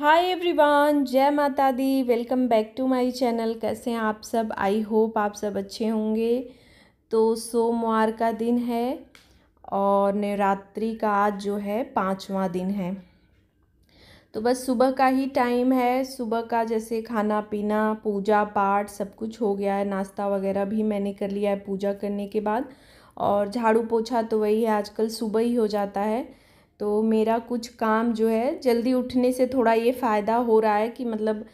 हाय everyone जय माता दी welcome back to my channel कैसे हैं आप सब आई होप आप सब अच्छे होंगे तो सोमवार का दिन है और नवरात्रि का आज जो है पाँचवा दिन है तो बस सुबह का ही टाइम है सुबह का जैसे खाना पीना पूजा पाठ सब कुछ हो गया है नाश्ता वगैरह भी मैंने कर लिया है पूजा करने के बाद और झाड़ू पोछा तो वही है आजकल सुबह ही हो जाता है तो मेरा कुछ काम जो है जल्दी उठने से थोड़ा ये फ़ायदा हो रहा है कि मतलब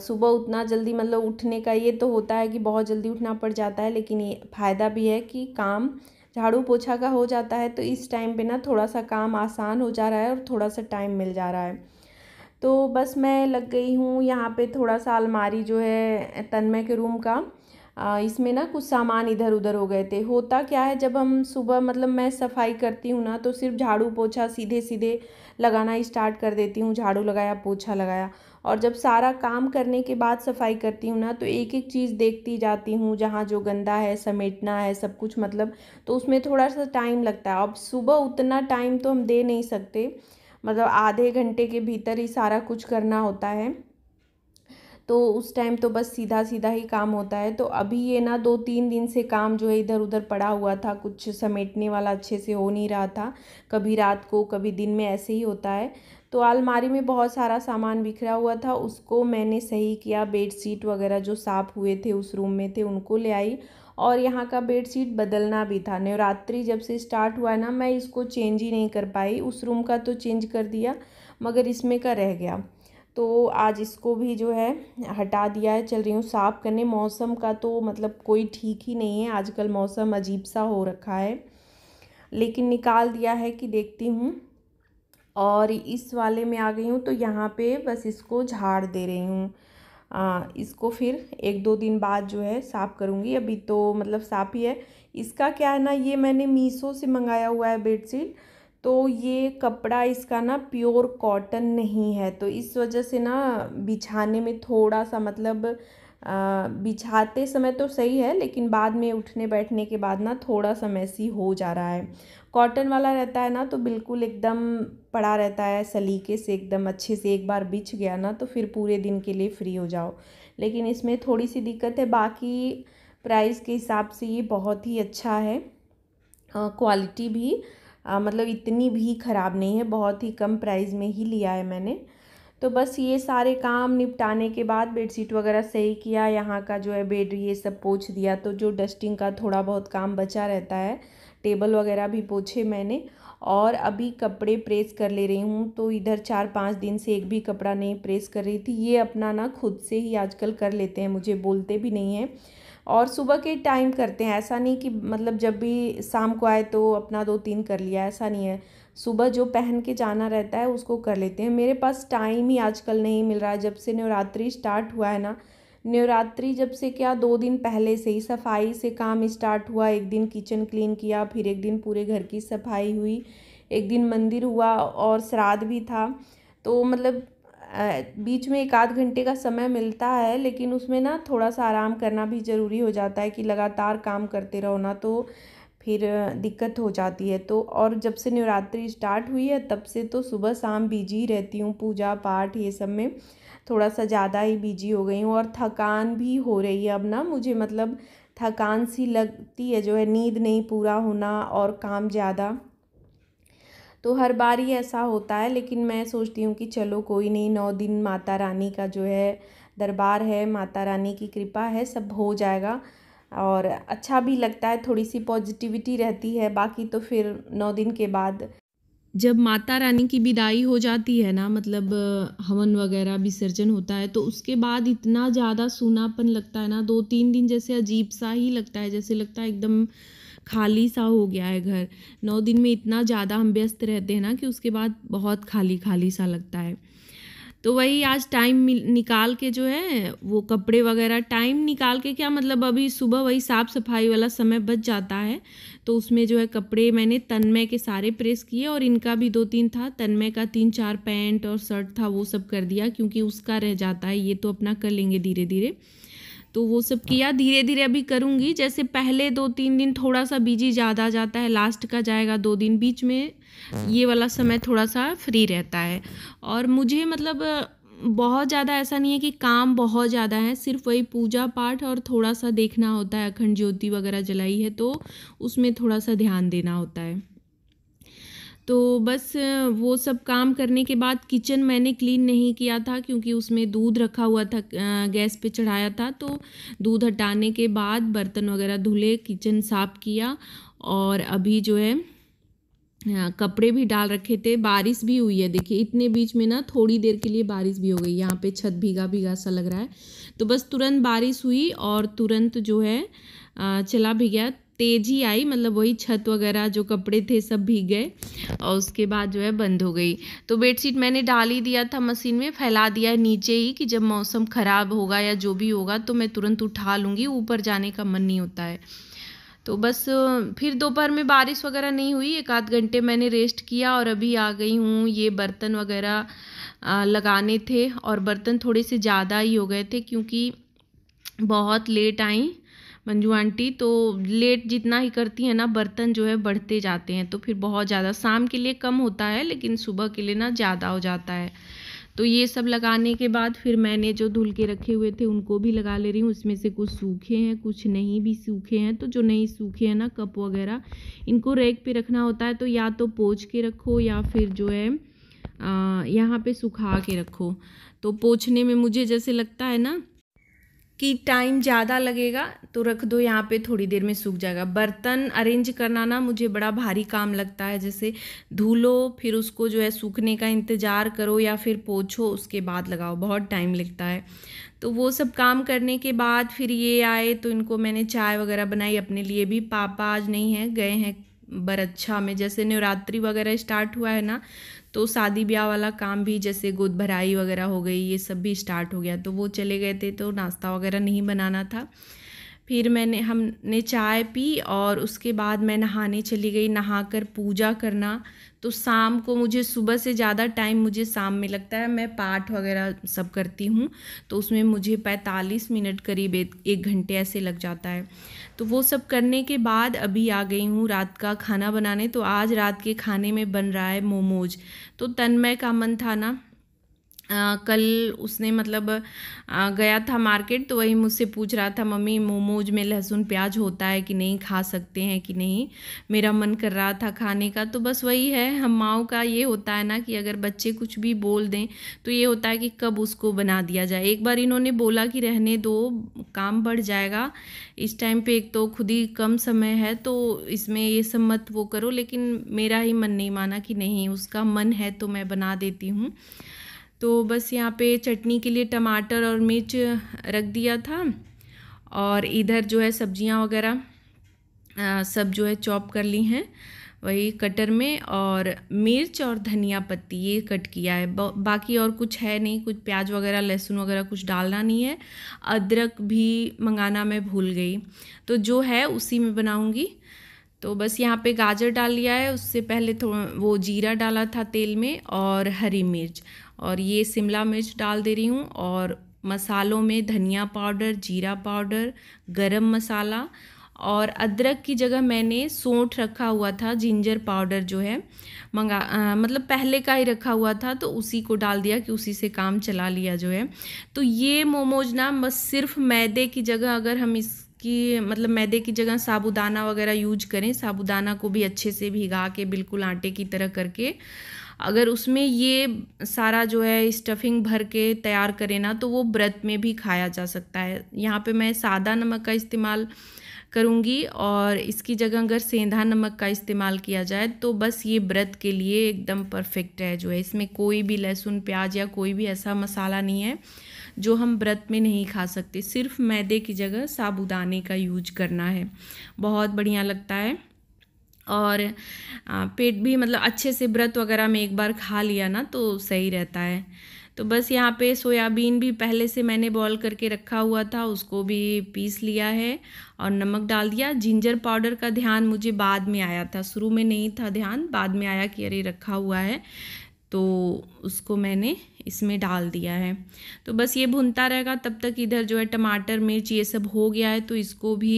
सुबह उतना जल्दी मतलब उठने का ये तो होता है कि बहुत जल्दी उठना पड़ जाता है लेकिन ये फ़ायदा भी है कि काम झाड़ू पोछा का हो जाता है तो इस टाइम पे ना थोड़ा सा काम आसान हो जा रहा है और थोड़ा सा टाइम मिल जा रहा है तो बस मैं लग गई हूँ यहाँ पे थोड़ा सा अलमारी जो है तन्मय के रूम का इसमें ना कुछ सामान इधर उधर हो गए थे होता क्या है जब हम सुबह मतलब मैं सफाई करती हूँ ना तो सिर्फ झाड़ू पोछा सीधे सीधे लगाना स्टार्ट कर देती हूँ झाड़ू लगाया पोछा लगाया और जब सारा काम करने के बाद सफाई करती हूँ ना तो एक एक चीज़ देखती जाती हूँ जहाँ जो गंदा है समेटना है सब कुछ मतलब तो उसमें थोड़ा सा टाइम लगता है अब सुबह उतना टाइम तो हम दे नहीं सकते मतलब आधे घंटे के भीतर ही सारा कुछ करना होता है तो उस टाइम तो बस सीधा सीधा ही काम होता है तो अभी ये ना दो तीन दिन से काम जो है इधर उधर पड़ा हुआ था कुछ समेटने वाला अच्छे से हो नहीं रहा था कभी रात को कभी दिन में ऐसे ही होता है तो अलमारी में बहुत सारा सामान बिखरा हुआ था उसको मैंने सही किया बेड शीट वगैरह जो साफ़ हुए थे उस रूम में थे उनको ले आई और यहाँ का बेड शीट बदलना भी था नवरात्रि जब से स्टार्ट हुआ ना मैं इसको चेंज ही नहीं कर पाई उस रूम का तो चेंज कर दिया मगर इसमें का रह गया तो आज इसको भी जो है हटा दिया है चल रही हूँ साफ़ करने मौसम का तो मतलब कोई ठीक ही नहीं है आजकल मौसम अजीब सा हो रखा है लेकिन निकाल दिया है कि देखती हूँ और इस वाले में आ गई हूँ तो यहाँ पे बस इसको झाड़ दे रही हूँ इसको फिर एक दो दिन बाद जो है साफ़ करूँगी अभी तो मतलब साफ़ ही है इसका क्या है ना ये मैंने मीसो से मंगाया हुआ है बेडशीट तो ये कपड़ा इसका ना प्योर कॉटन नहीं है तो इस वजह से ना बिछाने में थोड़ा सा मतलब बिछाते समय तो सही है लेकिन बाद में उठने बैठने के बाद ना थोड़ा सा मैसी हो जा रहा है कॉटन वाला रहता है ना तो बिल्कुल एकदम पड़ा रहता है सलीके से एकदम अच्छे से एक बार बिछ गया ना तो फिर पूरे दिन के लिए फ्री हो जाओ लेकिन इसमें थोड़ी सी दिक्कत है बाकी प्राइस के हिसाब से ये बहुत ही अच्छा है क्वालिटी भी मतलब इतनी भी ख़राब नहीं है बहुत ही कम प्राइस में ही लिया है मैंने तो बस ये सारे काम निपटाने के बाद बेडशीट वगैरह सही किया यहाँ का जो है बेड ये सब पोछ दिया तो जो डस्टिंग का थोड़ा बहुत काम बचा रहता है टेबल वगैरह भी पोछे मैंने और अभी कपड़े प्रेस कर ले रही हूँ तो इधर चार पाँच दिन से एक भी कपड़ा नहीं प्रेस कर रही थी ये अपना ना खुद से ही आजकल कर लेते हैं मुझे बोलते भी नहीं हैं और सुबह के टाइम करते हैं ऐसा नहीं कि मतलब जब भी शाम को आए तो अपना दो तीन कर लिया ऐसा नहीं है सुबह जो पहन के जाना रहता है उसको कर लेते हैं मेरे पास टाइम ही आजकल नहीं मिल रहा है जब से नवरात्रि स्टार्ट हुआ है ना नवरात्रि जब से क्या दो दिन पहले से ही सफाई से काम स्टार्ट हुआ एक दिन किचन क्लीन किया फिर एक दिन पूरे घर की सफाई हुई एक दिन मंदिर हुआ और श्राद्ध भी था तो मतलब बीच में एक आध घंटे का समय मिलता है लेकिन उसमें ना थोड़ा सा आराम करना भी ज़रूरी हो जाता है कि लगातार काम करते रहो ना तो फिर दिक्कत हो जाती है तो और जब से नवरात्रि स्टार्ट हुई है तब से तो सुबह शाम बिजी रहती हूँ पूजा पाठ ये सब में थोड़ा सा ज़्यादा ही बिजी हो गई हूँ और थकान भी हो रही है अब ना मुझे मतलब थकान सी लगती है जो है नींद नहीं पूरा होना और काम ज़्यादा तो हर बार ही ऐसा होता है लेकिन मैं सोचती हूँ कि चलो कोई नहीं नौ दिन माता रानी का जो है दरबार है माता रानी की कृपा है सब हो जाएगा और अच्छा भी लगता है थोड़ी सी पॉजिटिविटी रहती है बाकी तो फिर नौ दिन के बाद जब माता रानी की विदाई हो जाती है ना मतलब हवन वगैरह विसर्जन होता है तो उसके बाद इतना ज़्यादा सूनापन लगता है ना दो तीन दिन जैसे अजीब सा ही लगता है जैसे लगता है एकदम खाली सा हो गया है घर नौ दिन में इतना ज़्यादा हम व्यस्त रहते हैं ना कि उसके बाद बहुत खाली खाली सा लगता है तो वही आज टाइम निकाल के जो है वो कपड़े वगैरह टाइम निकाल के क्या मतलब अभी सुबह वही साफ़ सफाई वाला समय बच जाता है तो उसमें जो है कपड़े मैंने तन्मय के सारे प्रेस किए और इनका भी दो तीन था तन्मय का तीन चार पैंट और शर्ट था वो सब कर दिया क्योंकि उसका रह जाता है ये तो अपना कर लेंगे धीरे धीरे तो वो सब किया धीरे धीरे अभी करूँगी जैसे पहले दो तीन दिन थोड़ा सा बिजी ज़्यादा जाता है लास्ट का जाएगा दो दिन बीच में ये वाला समय थोड़ा सा फ्री रहता है और मुझे मतलब बहुत ज़्यादा ऐसा नहीं है कि काम बहुत ज़्यादा है सिर्फ वही पूजा पाठ और थोड़ा सा देखना होता है अखंड ज्योति वगैरह जलाई है तो उसमें थोड़ा सा ध्यान देना होता है तो बस वो सब काम करने के बाद किचन मैंने क्लीन नहीं किया था क्योंकि उसमें दूध रखा हुआ था गैस पे चढ़ाया था तो दूध हटाने के बाद बर्तन वगैरह धुले किचन साफ़ किया और अभी जो है कपड़े भी डाल रखे थे बारिश भी हुई है देखिए इतने बीच में ना थोड़ी देर के लिए बारिश भी हो गई यहाँ पे छत भीगा भीगा सा लग रहा है तो बस तुरंत बारिश हुई और तुरंत जो है चला भी गया तेजी आई मतलब वही छत वगैरह जो कपड़े थे सब भीग गए और उसके बाद जो है बंद हो गई तो बेडशीट मैंने डाल ही दिया था मशीन में फैला दिया नीचे ही कि जब मौसम ख़राब होगा या जो भी होगा तो मैं तुरंत उठा लूँगी ऊपर जाने का मन नहीं होता है तो बस फिर दोपहर में बारिश वगैरह नहीं हुई एक आध घंटे मैंने रेस्ट किया और अभी आ गई हूँ ये बर्तन वगैरह लगाने थे और बर्तन थोड़े से ज़्यादा ही हो गए थे क्योंकि बहुत लेट आई मंजू आंटी तो लेट जितना ही करती हैं ना बर्तन जो है बढ़ते जाते हैं तो फिर बहुत ज़्यादा शाम के लिए कम होता है लेकिन सुबह के लिए ना ज़्यादा हो जाता है तो ये सब लगाने के बाद फिर मैंने जो धुल के रखे हुए थे उनको भी लगा ले रही हूँ उसमें से कुछ सूखे हैं कुछ नहीं भी सूखे हैं तो जो नहीं सूखे हैं ना कप वगैरह इनको रैक पर रखना होता है तो या तो पोच के रखो या फिर जो है यहाँ पर सुखा के रखो तो पोछने में मुझे जैसे लगता है ना कि टाइम ज़्यादा लगेगा तो रख दो यहाँ पे थोड़ी देर में सूख जाएगा बर्तन अरेंज करना ना मुझे बड़ा भारी काम लगता है जैसे धुलो फिर उसको जो है सूखने का इंतज़ार करो या फिर पोछो उसके बाद लगाओ बहुत टाइम लगता है तो वो सब काम करने के बाद फिर ये आए तो इनको मैंने चाय वगैरह बनाई अपने लिए भी पापा आज नहीं है गए हैं बरच्छा में जैसे नवरात्रि वगैरह स्टार्ट हुआ है ना तो शादी ब्याह वाला काम भी जैसे गोद भराई वगैरह हो गई ये सब भी स्टार्ट हो गया तो वो चले गए थे तो नाश्ता वगैरह नहीं बनाना था फिर मैंने हमने चाय पी और उसके बाद मैं नहाने चली गई नहाकर पूजा करना तो शाम को मुझे सुबह से ज़्यादा टाइम मुझे शाम में लगता है मैं पाठ वगैरह सब करती हूँ तो उसमें मुझे 45 मिनट करीब एक घंटे ऐसे लग जाता है तो वो सब करने के बाद अभी आ गई हूँ रात का खाना बनाने तो आज रात के खाने में बन रहा है मोमोज तो तन्मय का मन था ना आ, कल उसने मतलब आ, गया था मार्केट तो वही मुझसे पूछ रहा था मम्मी मोमोज में लहसुन प्याज होता है कि नहीं खा सकते हैं कि नहीं मेरा मन कर रहा था खाने का तो बस वही है हम माओ का ये होता है ना कि अगर बच्चे कुछ भी बोल दें तो ये होता है कि कब उसको बना दिया जाए एक बार इन्होंने बोला कि रहने दो काम बढ़ जाएगा इस टाइम पर एक तो खुद ही कम समय है तो इसमें ये सब मत वो करो लेकिन मेरा ही मन नहीं माना कि नहीं उसका मन है तो मैं बना देती हूँ तो बस यहाँ पे चटनी के लिए टमाटर और मिर्च रख दिया था और इधर जो है सब्जियाँ वगैरह सब जो है चॉप कर ली हैं वही कटर में और मिर्च और धनिया पत्ती ये कट किया है बाकी और कुछ है नहीं कुछ प्याज वगैरह लहसुन वगैरह कुछ डालना नहीं है अदरक भी मंगाना मैं भूल गई तो जो है उसी में बनाऊँगी तो बस यहाँ पे गाजर डाल लिया है उससे पहले थोड़ा वो जीरा डाला था तेल में और हरी मिर्च और ये शिमला मिर्च डाल दे रही हूँ और मसालों में धनिया पाउडर जीरा पाउडर गरम मसाला और अदरक की जगह मैंने सोंठ रखा हुआ था जिंजर पाउडर जो है मंगा आ, मतलब पहले का ही रखा हुआ था तो उसी को डाल दिया कि उसी से काम चला लिया जो है तो ये मोमोज ना बस सिर्फ मैदे की जगह अगर हम इस कि मतलब मैदे की जगह साबुदाना वगैरह यूज करें साबुदाना को भी अच्छे से भिगा के बिल्कुल आटे की तरह करके अगर उसमें ये सारा जो है स्टफिंग भर के तैयार करें ना तो वो व्रत में भी खाया जा सकता है यहाँ पे मैं सादा नमक का इस्तेमाल करूँगी और इसकी जगह अगर सेंधा नमक का इस्तेमाल किया जाए तो बस ये व्रत के लिए एकदम परफेक्ट है जो है इसमें कोई भी लहसुन प्याज या कोई भी ऐसा मसाला नहीं है जो हम व्रत में नहीं खा सकते सिर्फ मैदे की जगह साबुदाने का यूज करना है बहुत बढ़िया लगता है और पेट भी मतलब अच्छे से व्रत वगैरह में एक बार खा लिया ना तो सही रहता है तो बस यहाँ पे सोयाबीन भी पहले से मैंने बॉईल करके रखा हुआ था उसको भी पीस लिया है और नमक डाल दिया जिंजर पाउडर का ध्यान मुझे बाद में आया था शुरू में नहीं था ध्यान बाद में आया कि अरे रखा हुआ है तो उसको मैंने इसमें डाल दिया है तो बस ये भुनता रहेगा तब तक इधर जो है टमाटर मिर्च ये सब हो गया है तो इसको भी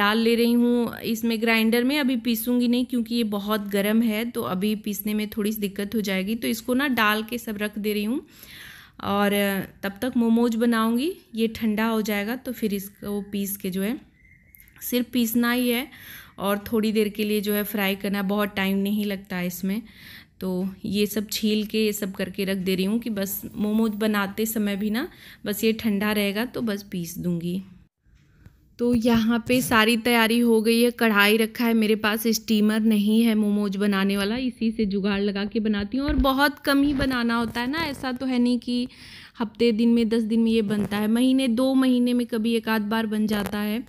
डाल ले रही हूँ इसमें ग्राइंडर में अभी पीसूँगी नहीं क्योंकि ये बहुत गर्म है तो अभी पीसने में थोड़ी सी दिक्कत हो जाएगी तो इसको ना डाल के सब रख दे रही हूँ और तब तक मोमोज बनाऊँगी ये ठंडा हो जाएगा तो फिर इसको पीस के जो है सिर्फ पीसना ही है और थोड़ी देर के लिए जो है फ्राई करना बहुत टाइम नहीं लगता है इसमें तो ये सब छील के ये सब करके रख दे रही हूँ कि बस मोमोज बनाते समय भी ना बस ये ठंडा रहेगा तो बस पीस दूँगी तो यहाँ पे सारी तैयारी हो गई है कढ़ाई रखा है मेरे पास स्टीमर नहीं है मोमोज बनाने वाला इसी से जुगाड़ लगा के बनाती हूँ और बहुत कम ही बनाना होता है ना ऐसा तो है नहीं कि हफ्ते दिन में दस दिन में ये बनता है महीने दो महीने में कभी एक आध बार बन जाता है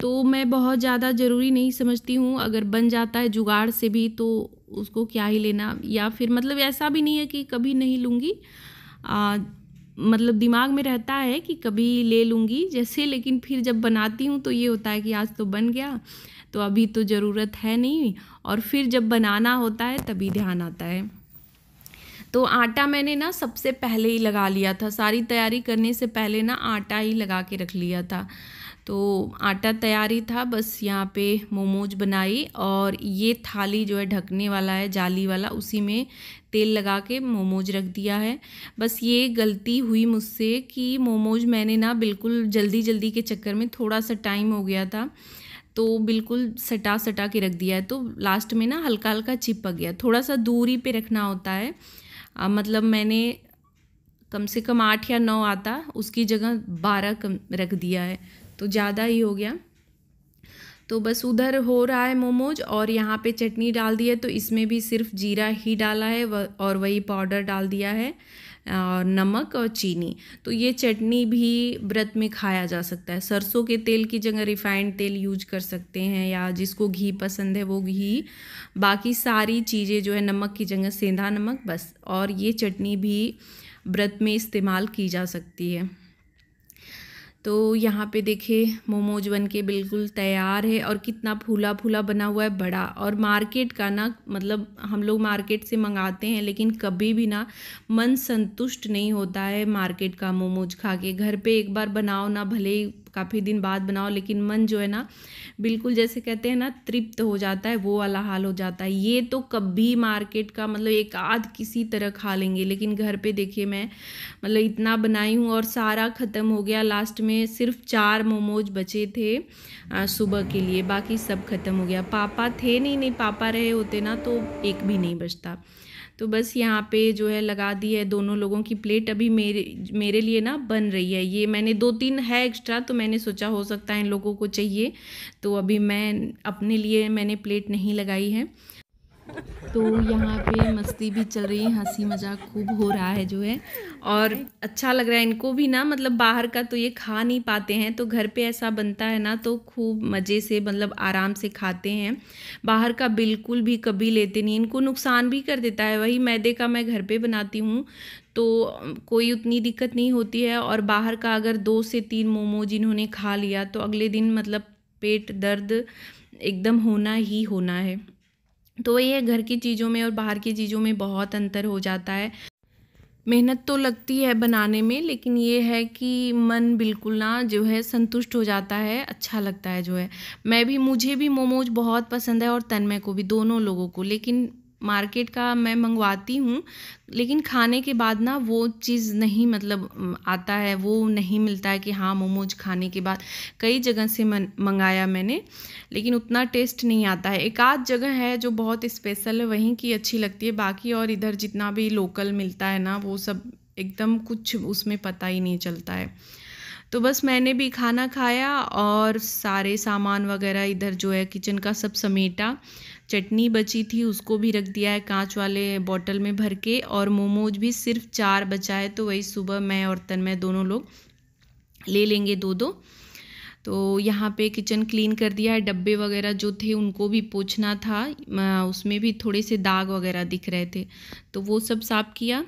तो मैं बहुत ज़्यादा ज़रूरी नहीं समझती हूँ अगर बन जाता है जुगाड़ से भी तो उसको क्या ही लेना या फिर मतलब ऐसा भी नहीं है कि कभी नहीं लूँगी मतलब दिमाग में रहता है कि कभी ले लूँगी जैसे लेकिन फिर जब बनाती हूँ तो ये होता है कि आज तो बन गया तो अभी तो ज़रूरत है नहीं और फिर जब बनाना होता है तभी ध्यान आता है तो आटा मैंने ना सबसे पहले ही लगा लिया था सारी तैयारी करने से पहले ना आटा ही लगा के रख लिया था तो आटा तैयार ही था बस यहाँ पे मोमोज बनाई और ये थाली जो है ढकने वाला है जाली वाला उसी में तेल लगा के मोमोज रख दिया है बस ये गलती हुई मुझसे कि मोमोज मैंने ना बिल्कुल जल्दी जल्दी के चक्कर में थोड़ा सा टाइम हो गया था तो बिल्कुल सटा सटा के रख दिया है तो लास्ट में ना हल्का हल्का चिपक गया थोड़ा सा दूरी पे रखना होता है मतलब मैंने कम से कम आठ या नौ आता उसकी जगह बारह कम रख दिया है तो ज़्यादा ही हो गया तो बस उधर हो रहा है मोमोज और यहाँ पे चटनी डाल दी है तो इसमें भी सिर्फ जीरा ही डाला है और वही पाउडर डाल दिया है और नमक और चीनी तो ये चटनी भी व्रत में खाया जा सकता है सरसों के तेल की जगह रिफाइंड तेल यूज कर सकते हैं या जिसको घी पसंद है वो घी बाकी सारी चीज़ें जो है नमक की जगह सेंधा नमक बस और ये चटनी भी व्रत में इस्तेमाल की जा सकती है तो यहाँ पे देखिए मोमोज बन के बिल्कुल तैयार है और कितना फूला फूला बना हुआ है बड़ा और मार्केट का ना मतलब हम लोग मार्केट से मंगाते हैं लेकिन कभी भी ना मन संतुष्ट नहीं होता है मार्केट का मोमोज खा के घर पे एक बार बनाओ ना भले ही काफ़ी दिन बाद बनाओ लेकिन मन जो है ना बिल्कुल जैसे कहते हैं ना तृप्त हो जाता है वो वाला हाल हो जाता है ये तो कभी मार्केट का मतलब एक आध किसी तरह खा लेंगे लेकिन घर पे देखिए मैं मतलब इतना बनाई हूँ और सारा ख़त्म हो गया लास्ट में सिर्फ चार मोमोज बचे थे सुबह के लिए बाकी सब ख़त्म हो गया पापा थे नहीं नहीं पापा रहे होते ना तो एक भी नहीं बचता तो बस यहाँ पे जो है लगा दी है दोनों लोगों की प्लेट अभी मेरे मेरे लिए ना बन रही है ये मैंने दो तीन है एक्स्ट्रा तो मैंने सोचा हो सकता है इन लोगों को चाहिए तो अभी मैं अपने लिए मैंने प्लेट नहीं लगाई है तो यहाँ पे मस्ती भी चल रही है हंसी मजाक खूब हो रहा है जो है और अच्छा लग रहा है इनको भी ना मतलब बाहर का तो ये खा नहीं पाते हैं तो घर पे ऐसा बनता है ना तो खूब मज़े से मतलब आराम से खाते हैं बाहर का बिल्कुल भी कभी लेते नहीं इनको नुकसान भी कर देता है वही मैदे का मैं घर पे बनाती हूँ तो कोई उतनी दिक्कत नहीं होती है और बाहर का अगर दो से तीन मोमोज इन्होंने खा लिया तो अगले दिन मतलब पेट दर्द एकदम होना ही होना है तो ये घर की चीज़ों में और बाहर की चीज़ों में बहुत अंतर हो जाता है मेहनत तो लगती है बनाने में लेकिन ये है कि मन बिल्कुल ना जो है संतुष्ट हो जाता है अच्छा लगता है जो है मैं भी मुझे भी मोमोज बहुत पसंद है और तन्मय को भी दोनों लोगों को लेकिन मार्केट का मैं मंगवाती हूँ लेकिन खाने के बाद ना वो चीज़ नहीं मतलब आता है वो नहीं मिलता है कि हाँ मोमोज खाने के बाद कई जगह से मन, मंगाया मैंने लेकिन उतना टेस्ट नहीं आता है एक आध जगह है जो बहुत स्पेशल है वहीं की अच्छी लगती है बाकी और इधर जितना भी लोकल मिलता है ना वो सब एकदम कुछ उसमें पता ही नहीं चलता है तो बस मैंने भी खाना खाया और सारे सामान वगैरह इधर जो है किचन का सब समेटा चटनी बची थी उसको भी रख दिया है कांच वाले बॉटल में भर के और मोमोज भी सिर्फ चार बचा है तो वही सुबह मैं और तन्मय दोनों लोग ले लेंगे दो दो तो यहाँ पे किचन क्लीन कर दिया है डब्बे वगैरह जो थे उनको भी पोछना था उसमें भी थोड़े से दाग वगैरह दिख रहे थे तो वो सब साफ़ किया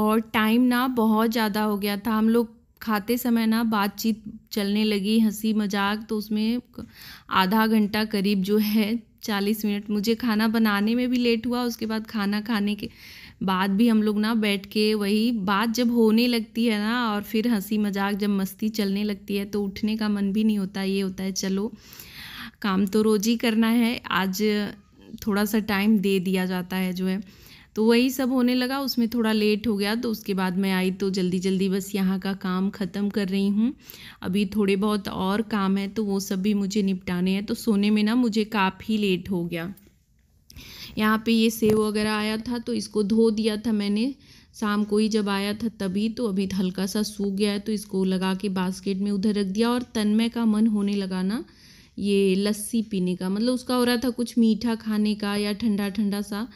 और टाइम ना बहुत ज़्यादा हो गया था हम लोग खाते समय ना बातचीत चलने लगी हंसी मजाक तो उसमें आधा घंटा करीब जो है चालीस मिनट मुझे खाना बनाने में भी लेट हुआ उसके बाद खाना खाने के बाद भी हम लोग ना बैठ के वही बात जब होने लगती है ना और फिर हंसी मजाक जब मस्ती चलने लगती है तो उठने का मन भी नहीं होता ये होता है चलो काम तो रोज ही करना है आज थोड़ा सा टाइम दे दिया जाता है जो है तो वही सब होने लगा उसमें थोड़ा लेट हो गया तो उसके बाद मैं आई तो जल्दी जल्दी बस यहाँ का काम ख़त्म कर रही हूँ अभी थोड़े बहुत और काम है तो वो सब भी मुझे निपटाने हैं तो सोने में ना मुझे काफ़ी लेट हो गया यहाँ पे ये सेव वगैरह आया था तो इसको धो दिया था मैंने शाम को ही जब आया था तभी तो अभी हल्का सा सूख गया है तो इसको लगा के बास्केट में उधर रख दिया और तन्मय का मन होने लगा ना ये लस्सी पीने का मतलब उसका हो रहा था कुछ मीठा खाने का या ठंडा ठंडा सा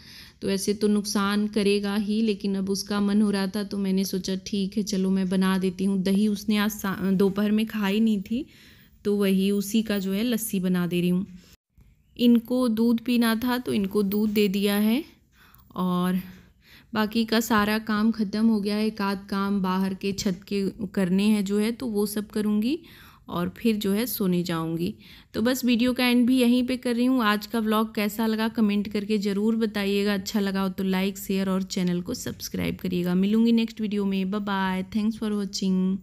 तो ऐसे तो नुकसान करेगा ही लेकिन अब उसका मन हो रहा था तो मैंने सोचा ठीक है चलो मैं बना देती हूँ दही उसने आज दोपहर में खाई नहीं थी तो वही उसी का जो है लस्सी बना दे रही हूँ इनको दूध पीना था तो इनको दूध दे दिया है और बाकी का सारा काम ख़त्म हो गया है एक आध काम बाहर के छत के करने हैं जो है तो वो सब करूँगी और फिर जो है सोने जाऊंगी तो बस वीडियो का एंड भी यहीं पे कर रही हूँ आज का व्लॉग कैसा लगा कमेंट करके ज़रूर बताइएगा अच्छा लगा हो तो लाइक शेयर और चैनल को सब्सक्राइब करिएगा मिलूंगी नेक्स्ट वीडियो में बाय थैंक्स फॉर वॉचिंग